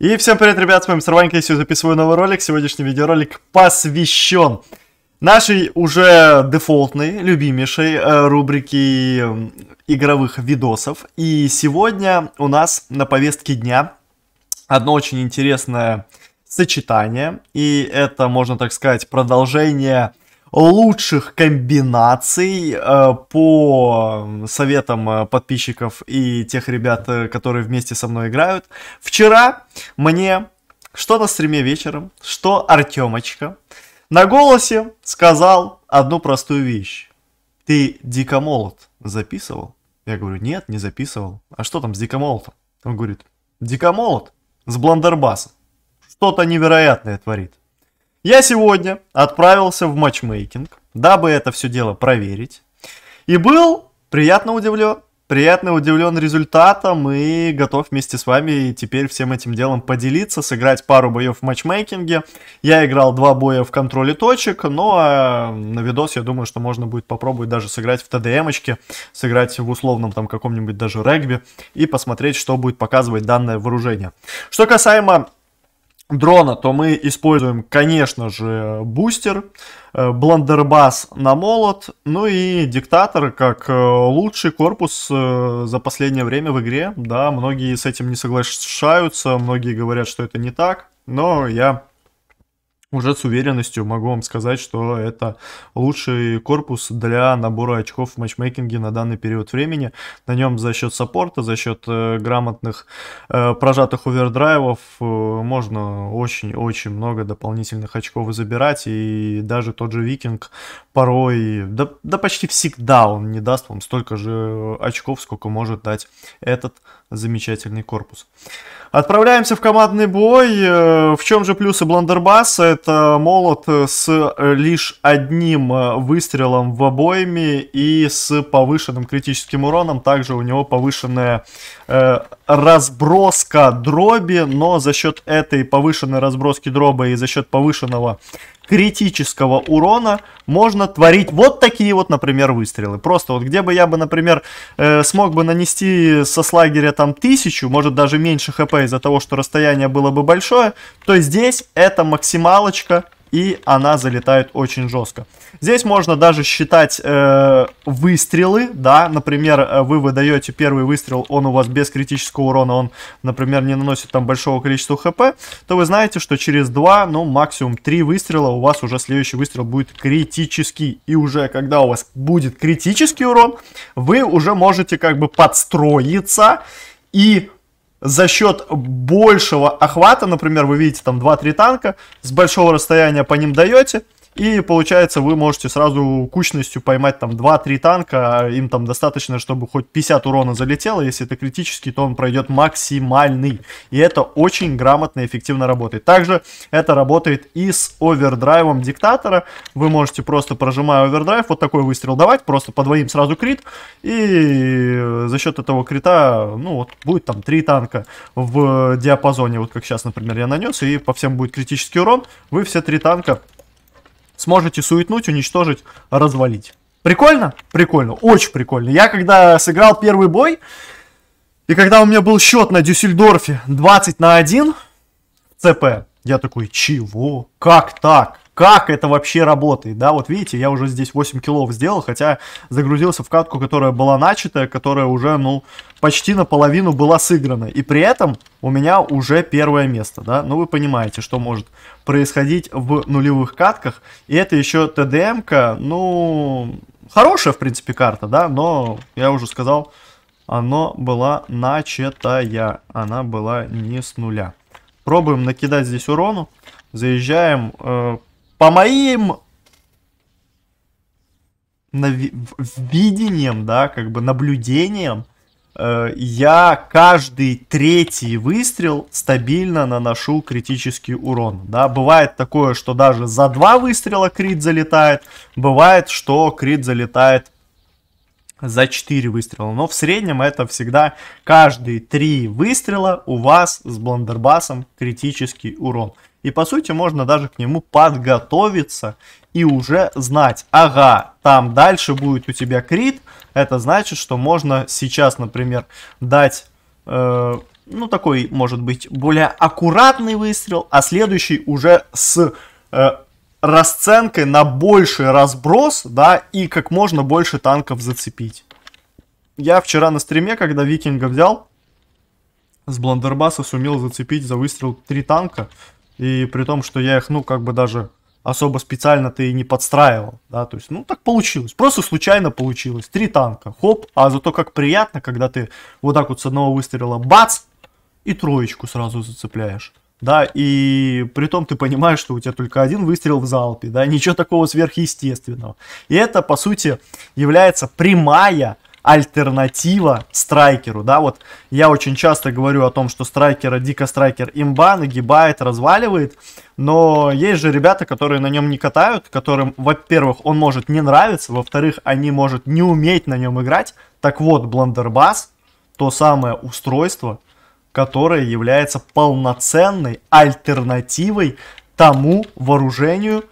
И всем привет, ребят, с вами Сарванька, я сегодня записываю новый ролик. Сегодняшний видеоролик посвящен нашей уже дефолтной, любимейшей э, рубрике э, игровых видосов. И сегодня у нас на повестке дня одно очень интересное сочетание. И это, можно так сказать, продолжение лучших комбинаций э, по советам э, подписчиков и тех ребят, э, которые вместе со мной играют. Вчера мне что на стриме вечером, что Артемочка на голосе сказал одну простую вещь. Ты Дикомолот записывал? Я говорю, нет, не записывал. А что там с Дикомолотом? Он говорит, Дикомолот с блондербасом. Что-то невероятное творит. Я сегодня отправился в матчмейкинг, дабы это все дело проверить. И был приятно удивлен. Приятно удивлен результатом и готов вместе с вами теперь всем этим делом поделиться, сыграть пару боев в матчмейкинге. Я играл два боя в контроле точек, но ну, а на видос я думаю, что можно будет попробовать даже сыграть в ТДМ ТДМочке, сыграть в условном там каком-нибудь даже регби и посмотреть, что будет показывать данное вооружение. Что касаемо дрона, то мы используем, конечно же, бустер, э, бландербас на молот, ну и диктатор как э, лучший корпус э, за последнее время в игре. Да, многие с этим не соглашаются, многие говорят, что это не так, но я уже с уверенностью могу вам сказать, что это лучший корпус для набора очков в матчмейкинге на данный период времени. На нем за счет саппорта, за счет э, грамотных э, прожатых овердрайвов э, можно очень-очень много дополнительных очков забирать. И даже тот же Викинг порой, да, да почти всегда он не даст вам столько же очков, сколько может дать этот замечательный корпус. Отправляемся в командный бой. Э, в чем же плюсы Бландербасса? это молот с лишь одним э, выстрелом в обойме и с повышенным критическим уроном. Также у него повышенная э, разброска дроби, но за счет этой повышенной разброски дроби и за счет повышенного критического урона можно творить вот такие вот, например, выстрелы. Просто вот где бы я бы, например, э, смог бы нанести со слагеря там тысячу, может даже меньше хп из-за того, что расстояние было бы большое, то здесь это максималочка и она залетает очень жестко. Здесь можно даже считать э, выстрелы, да, например, э, вы выдаете первый выстрел, он у вас без критического урона, он, например, не наносит там большого количества хп, то вы знаете, что через 2, ну, максимум 3 выстрела у вас уже следующий выстрел будет критический, и уже когда у вас будет критический урон, вы уже можете как бы подстроиться и за счет большего охвата, например, вы видите там 2-3 танка, с большого расстояния по ним даете – и получается, вы можете сразу кучностью поймать там 2-3 танка, а им там достаточно, чтобы хоть 50 урона залетело, если это критический, то он пройдет максимальный. И это очень грамотно и эффективно работает. Также это работает и с овердрайвом диктатора. Вы можете просто, прожимая овердрайв, вот такой выстрел давать, просто по двоим сразу крит, и за счет этого крита, ну вот, будет там 3 танка в диапазоне, вот как сейчас, например, я нанес, и по всем будет критический урон, вы все 3 танка сможете суетнуть, уничтожить, развалить. Прикольно? Прикольно, очень прикольно. Я когда сыграл первый бой, и когда у меня был счет на Дюссельдорфе 20 на 1 в ЦП, я такой, чего? Как так? как это вообще работает, да, вот видите, я уже здесь 8 килов сделал, хотя загрузился в катку, которая была начатая, которая уже, ну, почти наполовину была сыграна, и при этом у меня уже первое место, да, ну, вы понимаете, что может происходить в нулевых катках, и это еще ТДМ-ка, ну, хорошая, в принципе, карта, да, но, я уже сказал, она была начатая, она была не с нуля. Пробуем накидать здесь урону, заезжаем, э, по моим нави- видениям, да, как бы наблюдениям, э, я каждый третий выстрел стабильно наношу критический урон. Да, бывает такое, что даже за два выстрела крит залетает, бывает, что крит залетает за четыре выстрела. Но в среднем это всегда каждые три выстрела у вас с бландербасом критический урон. И по сути можно даже к нему подготовиться и уже знать, ага, там дальше будет у тебя крит, это значит, что можно сейчас, например, дать, э, ну такой, может быть, более аккуратный выстрел, а следующий уже с э, расценкой на больший разброс, да, и как можно больше танков зацепить. Я вчера на стриме, когда Викинга взял, с Бландербаса сумел зацепить за выстрел три танка, и при том, что я их, ну, как бы даже особо специально ты и не подстраивал, да, то есть, ну, так получилось, просто случайно получилось, три танка, хоп, а зато как приятно, когда ты вот так вот с одного выстрела бац, и троечку сразу зацепляешь, да, и при том ты понимаешь, что у тебя только один выстрел в залпе, да, ничего такого сверхъестественного, и это, по сути, является прямая альтернатива страйкеру, да, вот я очень часто говорю о том, что страйкера, дико страйкер имба, нагибает, разваливает, но есть же ребята, которые на нем не катают, которым, во-первых, он может не нравиться, во-вторых, они может не уметь на нем играть, так вот, Блендербас, то самое устройство, которое является полноценной альтернативой тому вооружению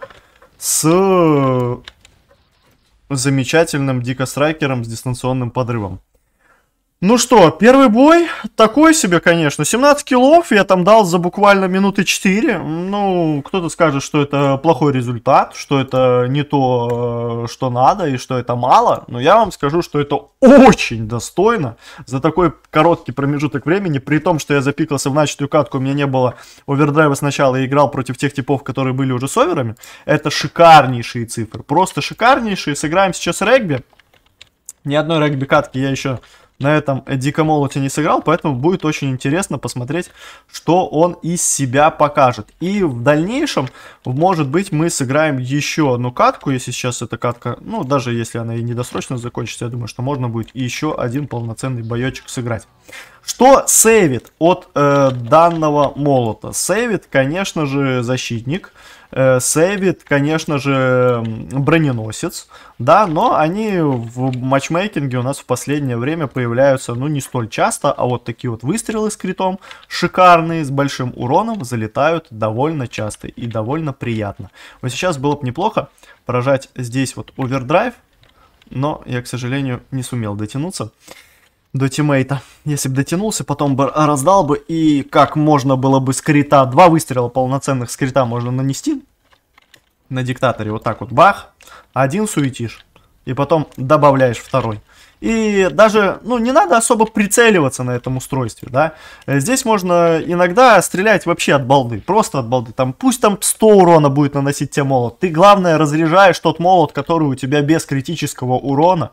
с замечательным дикострайкером с дистанционным подрывом. Ну что, первый бой такой себе, конечно. 17 киллов я там дал за буквально минуты 4. Ну, кто-то скажет, что это плохой результат, что это не то, э, что надо и что это мало. Но я вам скажу, что это очень достойно за такой короткий промежуток времени. При том, что я запикался в начатую катку, у меня не было овердрайва сначала. и играл против тех типов, которые были уже с оверами. Это шикарнейшие цифры. Просто шикарнейшие. Сыграем сейчас регби. Ни одной регби-катки я еще на этом Дико Молоте не сыграл, поэтому будет очень интересно посмотреть, что он из себя покажет. И в дальнейшем, может быть, мы сыграем еще одну катку, если сейчас эта катка, ну, даже если она и недосрочно закончится, я думаю, что можно будет еще один полноценный боечек сыграть. Что сейвит от э, данного молота? Сейвит, конечно же, защитник. Защитник э, сейвит, конечно же, броненосец, да, но они в матчмейкинге у нас в последнее время появляются, ну, не столь часто, а вот такие вот выстрелы с критом, шикарные, с большим уроном, залетают довольно часто и довольно приятно. Вот сейчас было бы неплохо поражать здесь вот овердрайв, но я, к сожалению, не сумел дотянуться до тиммейта. Если бы дотянулся, потом бы раздал бы, и как можно было бы скрита, два выстрела полноценных скрита можно нанести на диктаторе, вот так вот, бах, один суетишь, и потом добавляешь второй. И даже, ну, не надо особо прицеливаться на этом устройстве, да. Э, здесь можно иногда стрелять вообще от балды, просто от балды. Там, пусть там 100 урона будет наносить тебе молот. Ты, главное, разряжаешь тот молот, который у тебя без критического урона.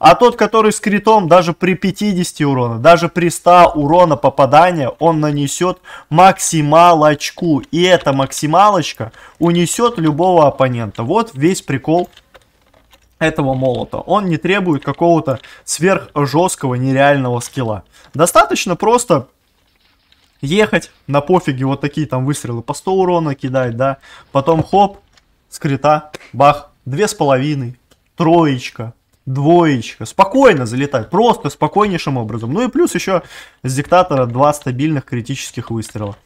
А тот, который с критом, даже при 50 урона, даже при 100 урона попадания, он нанесет максималочку. И эта максималочка унесет любого оппонента. Вот весь прикол этого молота. Он не требует какого-то сверх жесткого нереального скилла. Достаточно просто ехать, на пофиге вот такие там выстрелы по 100 урона кидать, да. Потом хоп, скрита, бах, две с половиной, троечка, двоечка. Спокойно залетать, просто спокойнейшим образом. Ну и плюс еще с диктатора два стабильных критических выстрела.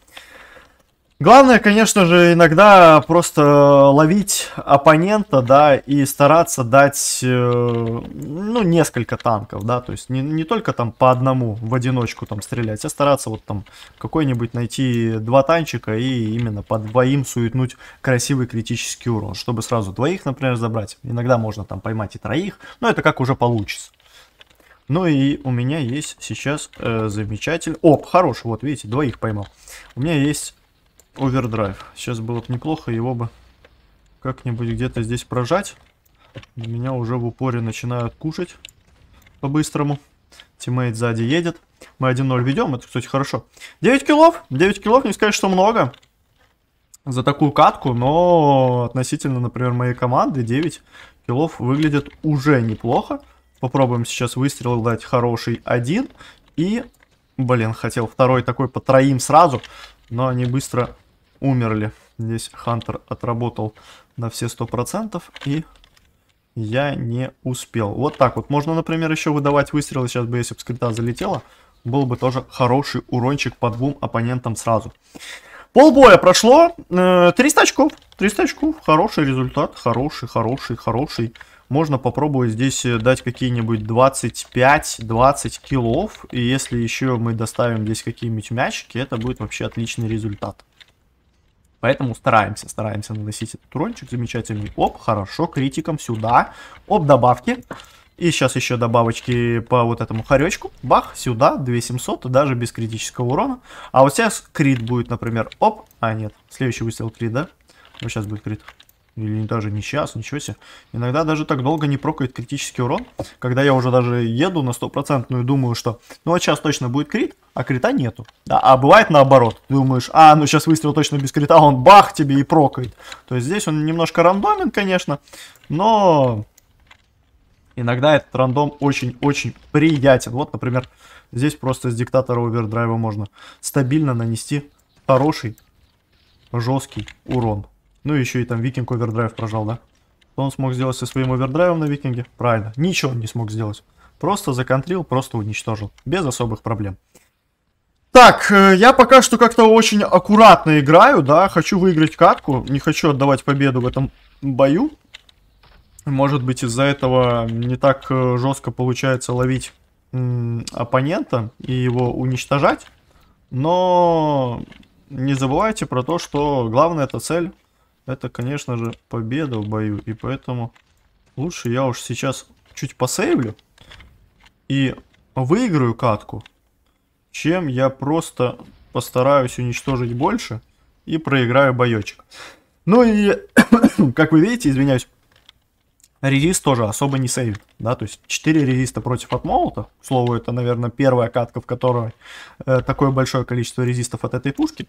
Главное, конечно же, иногда просто ловить оппонента, да, и стараться дать, э, ну, несколько танков, да, то есть не, не только там по одному в одиночку там стрелять, а стараться вот там какой-нибудь найти два танчика и именно по двоим суетнуть красивый критический урон, чтобы сразу двоих, например, забрать. Иногда можно там поймать и троих, но это как уже получится. Ну и у меня есть сейчас э, замечатель. Оп, хорош, вот видите, двоих поймал. У меня есть овердрайв. Сейчас было бы неплохо его бы как-нибудь где-то здесь прожать. Меня уже в упоре начинают кушать по-быстрому. Тиммейт сзади едет. Мы 1-0 ведем, это, кстати, хорошо. 9 килов, 9 килов, не сказать, что много за такую катку, но относительно, например, моей команды 9 килов выглядит уже неплохо. Попробуем сейчас выстрел дать хороший один. И, блин, хотел второй такой по троим сразу, но они быстро умерли. Здесь Хантер отработал на все 100% и я не успел. Вот так вот. Можно, например, еще выдавать выстрелы. Сейчас бы, если бы скрита залетела, был бы тоже хороший урончик по двум оппонентам сразу. Полбоя прошло. 300 э, очков. 300 очков. Хороший результат. Хороший, хороший, хороший. Можно попробовать здесь э, дать какие-нибудь 25-20 киллов. И если еще мы доставим здесь какие-нибудь мячики, это будет вообще отличный результат. Поэтому стараемся, стараемся наносить этот урончик замечательный. Оп, хорошо, критиком сюда. Оп, добавки. И сейчас еще добавочки по вот этому хоречку. Бах, сюда, 2700, даже без критического урона. А вот сейчас крит будет, например, оп. А, нет, следующий выстрел крит, да? Вот сейчас будет крит или даже не сейчас ничего себе. Иногда даже так долго не прокает критический урон, когда я уже даже еду на стопроцентную, думаю, что ну вот сейчас точно будет крит, а крита нету. Да, а бывает наоборот, думаешь, а, ну сейчас выстрел точно без крита, он бах тебе и прокает. То есть здесь он немножко рандомен, конечно, но иногда этот рандом очень-очень приятен. Вот, например, здесь просто с диктатора овердрайва можно стабильно нанести хороший, жесткий урон. Ну и еще и там Викинг овердрайв прожал, да? Что он смог сделать со своим овердрайвом на Викинге? Правильно, ничего он не смог сделать. Просто законтрил, просто уничтожил. Без особых проблем. Так, э, я пока что как-то очень аккуратно играю, да, хочу выиграть катку, не хочу отдавать победу в этом бою. Может быть из-за этого не так э, жестко получается ловить оппонента и его уничтожать, но не забывайте про то, что главная эта цель это, конечно же, победа в бою. И поэтому лучше я уж сейчас чуть посейвлю и выиграю катку, чем я просто постараюсь уничтожить больше и проиграю боечек. Ну и, как вы видите, извиняюсь, резист тоже особо не сейвит, да, то есть 4 резиста против от молота, к слову, это, наверное, первая катка, в которой э, такое большое количество резистов от этой пушки,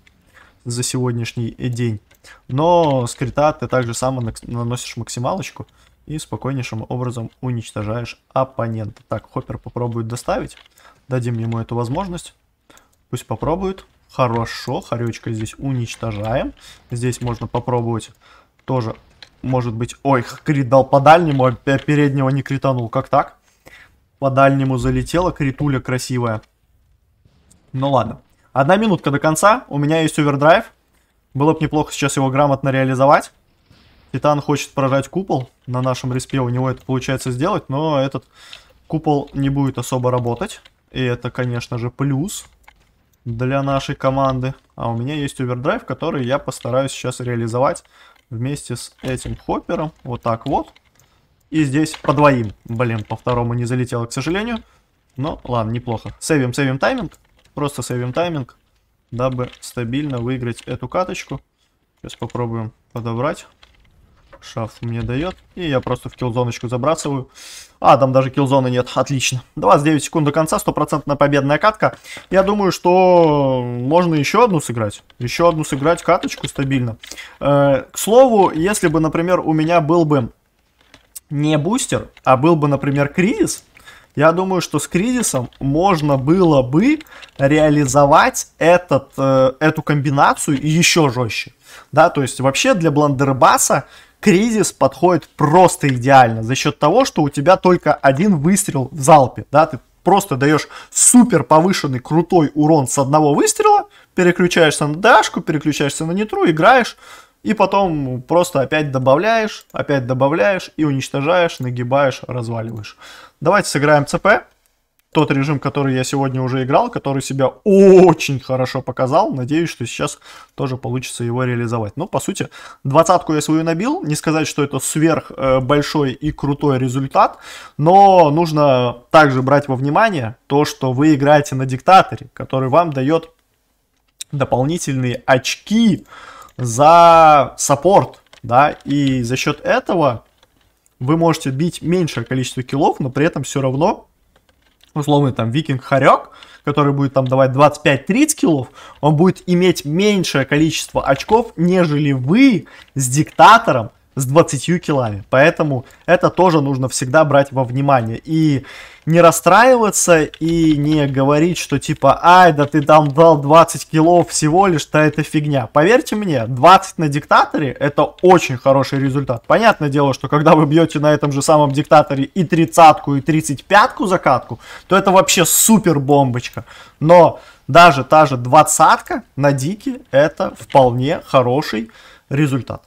за сегодняшний э, день. Но с крита ты также сам наносишь максималочку и спокойнейшим образом уничтожаешь оппонента. Так, Хоппер попробует доставить. Дадим ему эту возможность. Пусть попробует. Хорошо, хоречка здесь уничтожаем. Здесь можно попробовать тоже, может быть... Ой, крит дал по дальнему, а переднего не кританул. Как так? По дальнему залетела критуля красивая. Ну ладно. Одна минутка до конца. У меня есть овердрайв. Было бы неплохо сейчас его грамотно реализовать. Титан хочет прожать купол. На нашем респе у него это получается сделать, но этот купол не будет особо работать. И это, конечно же, плюс для нашей команды. А у меня есть овердрайв, который я постараюсь сейчас реализовать вместе с этим хоппером. Вот так вот. И здесь по двоим. Блин, по второму не залетело, к сожалению. Но ладно, неплохо. Сейвим, сейвим тайминг. Просто сейвим тайминг, дабы стабильно выиграть эту каточку. Сейчас попробуем подобрать. Шаф мне дает. И я просто в килзоночку забрасываю. А, там даже килзоны нет. Отлично. 29 секунд до конца. Стопроцентная победная катка. Я думаю, что можно еще одну сыграть. Еще одну сыграть каточку стабильно. Э, к слову, если бы, например, у меня был бы не бустер, а был бы, например, кризис, я думаю, что с кризисом можно было бы реализовать этот, э, эту комбинацию еще жестче. Да, то есть вообще для бландербаса кризис подходит просто идеально за счет того, что у тебя только один выстрел в залпе. Да, ты просто даешь супер повышенный крутой урон с одного выстрела, переключаешься на дашку, переключаешься на нетру, играешь, и потом просто опять добавляешь, опять добавляешь и уничтожаешь, нагибаешь, разваливаешь. Давайте сыграем ЦП. Тот режим, который я сегодня уже играл, который себя очень хорошо показал. Надеюсь, что сейчас тоже получится его реализовать. Ну, по сути, двадцатку я свою набил. Не сказать, что это сверх э, большой и крутой результат. Но нужно также брать во внимание то, что вы играете на диктаторе, который вам дает дополнительные очки за саппорт. Да, и за счет этого вы можете бить меньшее количество киллов, но при этом все равно условный там викинг-хорек, который будет там давать 25-30 киллов, он будет иметь меньшее количество очков, нежели вы с диктатором, с 20 килами. Поэтому это тоже нужно всегда брать во внимание. И не расстраиваться, и не говорить, что типа, ай, да ты там дал 20 килов всего лишь, то это фигня. Поверьте мне, 20 на диктаторе это очень хороший результат. Понятное дело, что когда вы бьете на этом же самом диктаторе и тридцатку, и тридцать пятку закатку, то это вообще супер бомбочка. Но даже та же двадцатка на дике это вполне хороший результат.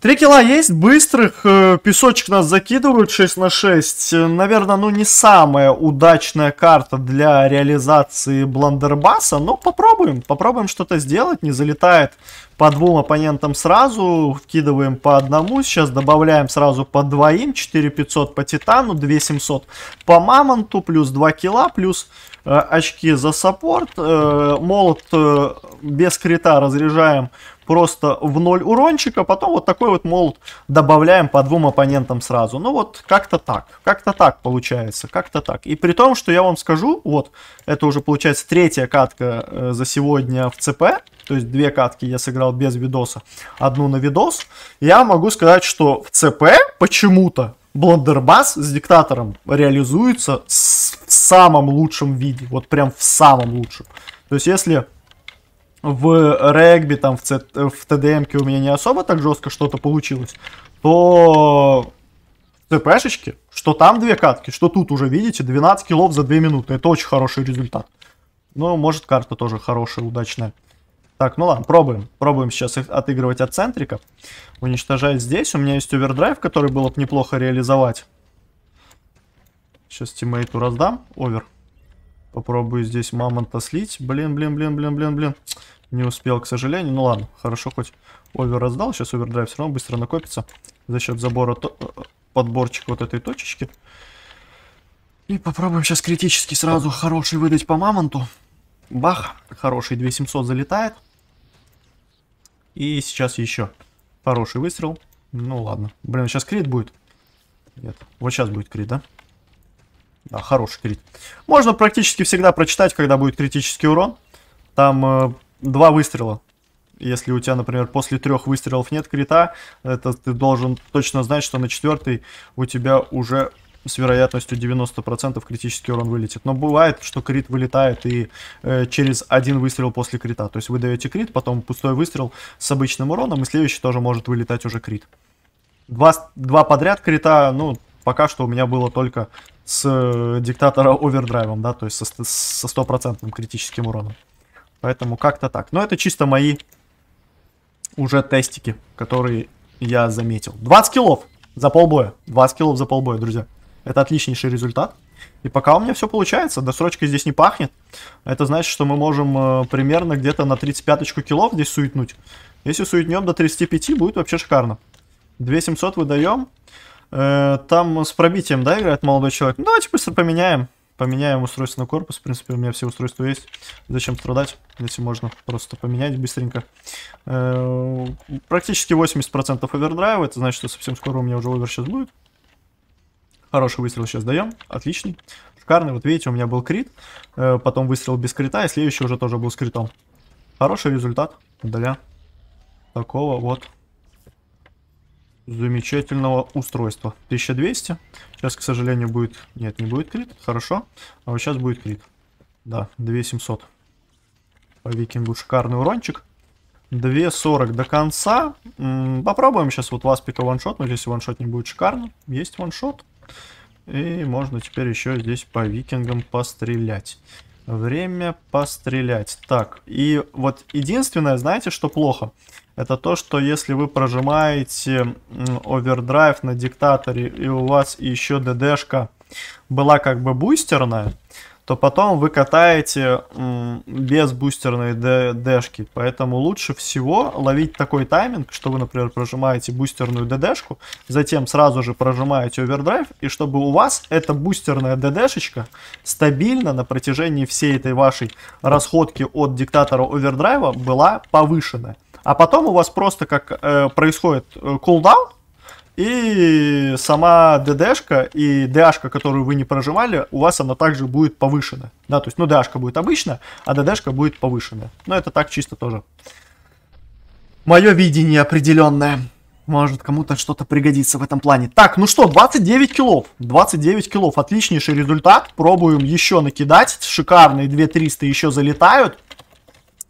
Три кила есть, быстрых, э, песочек нас закидывают 6 на 6. Э, наверное, ну не самая удачная карта для реализации бландербаса, но попробуем, попробуем что-то сделать, не залетает по двум оппонентам сразу, вкидываем по одному, сейчас добавляем сразу по двоим, 4500 по титану, 2700 по мамонту, плюс 2 кила плюс э, очки за саппорт, э, молот э, без крита разряжаем просто в ноль урончика, а потом вот такой вот молот добавляем по двум оппонентам сразу. Ну вот как-то так, как-то так получается, как-то так. И при том, что я вам скажу, вот это уже получается третья катка э, за сегодня в ЦП, то есть две катки я сыграл без видоса, одну на видос. Я могу сказать, что в ЦП почему-то Блондербас с диктатором реализуется в самом лучшем виде, вот прям в самом лучшем. То есть если в регби, там, в, ц... в ТДМке у меня не особо так жестко что-то получилось, то ТПшечки, что там две катки, что тут уже, видите, 12 килов за 2 минуты. Это очень хороший результат. Ну, может, карта тоже хорошая, удачная. Так, ну ладно, пробуем. Пробуем сейчас их отыгрывать от центрика. Уничтожать здесь. У меня есть овердрайв, который было бы неплохо реализовать. Сейчас тиммейту раздам. Овер. Овер. Попробую здесь мамонта слить. Блин, блин, блин, блин, блин, блин. Не успел, к сожалению. Ну ладно, хорошо, хоть овер раздал. Сейчас овердрайв все равно быстро накопится. За счет забора то... Э, подборчик вот этой точечки. И попробуем сейчас критически сразу хороший выдать по мамонту. Бах, хороший 2700 залетает. И сейчас еще хороший выстрел. Ну ладно. Блин, сейчас крит будет. Нет, вот сейчас будет крит, да? Да, хороший крит. Можно практически всегда прочитать, когда будет критический урон. Там э, два выстрела. Если у тебя, например, после трех выстрелов нет крита, это ты должен точно знать, что на четвертый у тебя уже с вероятностью 90% критический урон вылетит. Но бывает, что крит вылетает и э, через один выстрел после крита. То есть вы даете крит, потом пустой выстрел с обычным уроном, и следующий тоже может вылетать уже крит. Два, два подряд крита, ну, пока что у меня было только с э, диктатора овердрайвом, да, то есть со стопроцентным критическим уроном. Поэтому как-то так. Но это чисто мои уже тестики, которые я заметил. 20 киллов за полбоя. 20 киллов за полбоя, друзья. Это отличнейший результат. И пока у меня все получается, досрочка здесь не пахнет. Это значит, что мы можем э, примерно где-то на 35-очку киллов здесь суетнуть. Если суетнем до 35, будет вообще шикарно. 2700 выдаем. Э, там с пробитием, да, играет молодой человек. Ну, давайте быстро поменяем. Поменяем устройство на корпус. В принципе, у меня все устройства есть. Зачем страдать, если можно просто поменять быстренько. Э, практически 80% овердрайва. Это значит, что совсем скоро у меня уже овер сейчас будет. Хороший выстрел сейчас даем. Отличный. Шикарный. Вот видите, у меня был крит. Э, потом выстрел без крита. И следующий уже тоже был с критом. Хороший результат для такого вот замечательного устройства. 1200. Сейчас, к сожалению, будет... Нет, не будет крит. Хорошо. А вот сейчас будет крит. Да, 2700. По викингу шикарный урончик. 2.40 до конца. М -м, попробуем сейчас вот васпика ваншот. ваншотнуть, если ваншот не будет шикарно. Есть ваншот. И можно теперь еще здесь по викингам пострелять. Время пострелять. Так, и вот единственное, знаете, что плохо? Это то, что если вы прожимаете овердрайв на диктаторе, и у вас еще ДДшка была как бы бустерная, то потом вы катаете без бустерной ДДшки. Поэтому лучше всего ловить такой тайминг, что вы, например, прожимаете бустерную ДДшку, затем сразу же прожимаете овердрайв, и чтобы у вас эта бустерная ДДшечка стабильно на протяжении всей этой вашей расходки от диктатора овердрайва была повышена. А потом у вас просто как э, происходит э, и сама ДДшка и ДАшка, которую вы не прожимали, у вас она также будет повышена. Да, то есть, ну, ДАшка будет обычно, а ДДшка будет повышена. Но это так чисто тоже. Мое видение определенное. Может, кому-то что-то пригодится в этом плане. Так, ну что, 29 килов. 29 килов. Отличнейший результат. Пробуем еще накидать. Шикарные 2300 еще залетают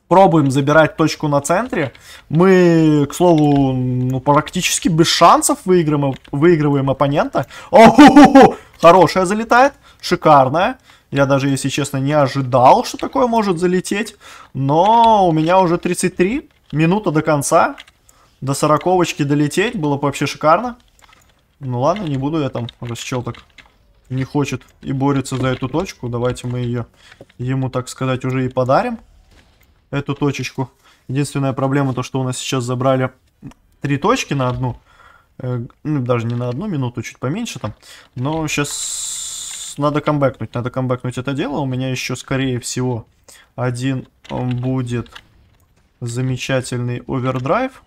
пробуем забирать точку на центре. Мы, к слову, ну, практически без шансов выиграем, выигрываем оппонента. О, ху -ху -ху! хорошая залетает, шикарная. Я даже, если честно, не ожидал, что такое может залететь. Но у меня уже 33, минута до конца. До сороковочки долететь было бы вообще шикарно. Ну ладно, не буду я там, раз так не хочет и борется за эту точку. Давайте мы ее ему, так сказать, уже и подарим эту точечку. Единственная проблема то, что у нас сейчас забрали три точки на одну. Э, ну, даже не на одну минуту, чуть поменьше там. Но сейчас надо камбэкнуть. Надо камбэкнуть это дело. У меня еще, скорее всего, один будет замечательный овердрайв.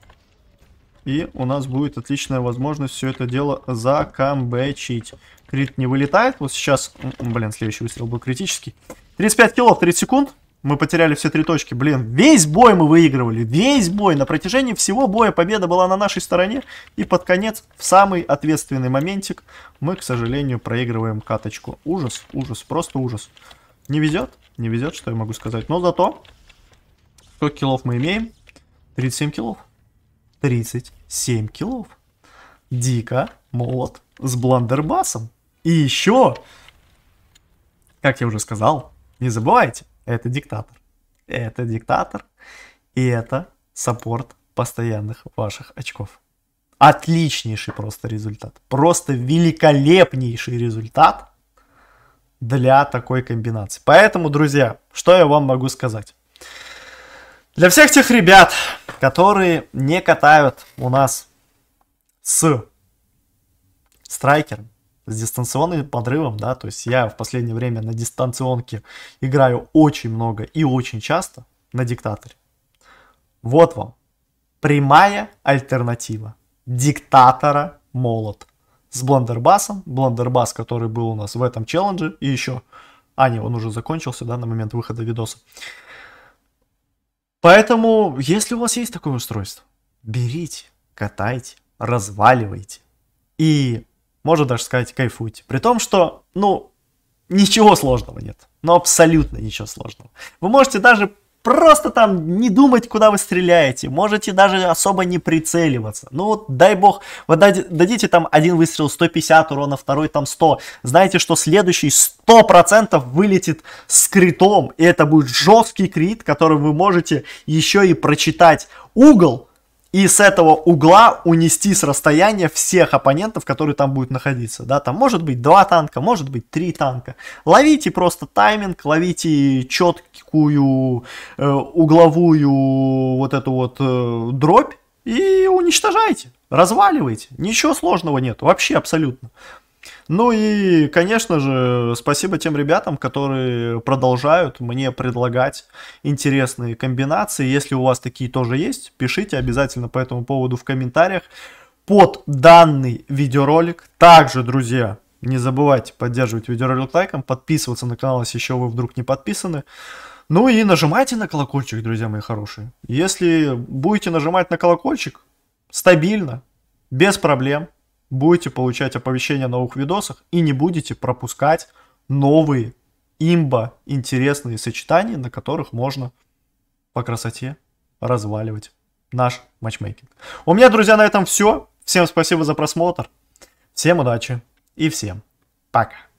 И у нас будет отличная возможность все это дело закамбэчить. Крит не вылетает. Вот сейчас... Блин, следующий выстрел был критический. 35 килов, 30 секунд мы потеряли все три точки. Блин, весь бой мы выигрывали, весь бой. На протяжении всего боя победа была на нашей стороне. И под конец, в самый ответственный моментик, мы, к сожалению, проигрываем каточку. Ужас, ужас, просто ужас. Не везет, не везет, что я могу сказать. Но зато, сколько киллов мы имеем? 37 киллов. 37 киллов. Дико, молот, с бландербасом. И еще, как я уже сказал, не забывайте, это диктатор. Это диктатор, и это саппорт постоянных ваших очков. Отличнейший просто результат. Просто великолепнейший результат для такой комбинации. Поэтому, друзья, что я вам могу сказать? Для всех тех ребят, которые не катают у нас с страйкером, с дистанционным подрывом, да, то есть я в последнее время на дистанционке играю очень много и очень часто на диктаторе. Вот вам прямая альтернатива диктатора молот с блондербасом, блондербас, который был у нас в этом челлендже и еще, а не, он уже закончился, да, на момент выхода видоса. Поэтому, если у вас есть такое устройство, берите, катайте, разваливайте. И можно даже сказать, кайфуйте. При том, что, ну, ничего сложного нет. Ну, абсолютно ничего сложного. Вы можете даже просто там не думать, куда вы стреляете. Можете даже особо не прицеливаться. Ну вот, дай бог, вы дадите там один выстрел 150 урона, второй там 100. Знаете, что следующий 100% вылетит с критом. И это будет жесткий крит, который вы можете еще и прочитать угол, и с этого угла унести с расстояния всех оппонентов, которые там будут находиться. Да, там может быть два танка, может быть три танка. Ловите просто тайминг, ловите четкую э, угловую вот эту вот э, дробь и уничтожайте, разваливайте. Ничего сложного нет, вообще абсолютно. Ну и, конечно же, спасибо тем ребятам, которые продолжают мне предлагать интересные комбинации. Если у вас такие тоже есть, пишите обязательно по этому поводу в комментариях под данный видеоролик. Также, друзья, не забывайте поддерживать видеоролик лайком, подписываться на канал, если еще вы вдруг не подписаны. Ну и нажимайте на колокольчик, друзья мои хорошие. Если будете нажимать на колокольчик, стабильно, без проблем, будете получать оповещения о новых видосах и не будете пропускать новые имба интересные сочетания, на которых можно по красоте разваливать наш матчмейкинг. У меня, друзья, на этом все. Всем спасибо за просмотр. Всем удачи и всем пока.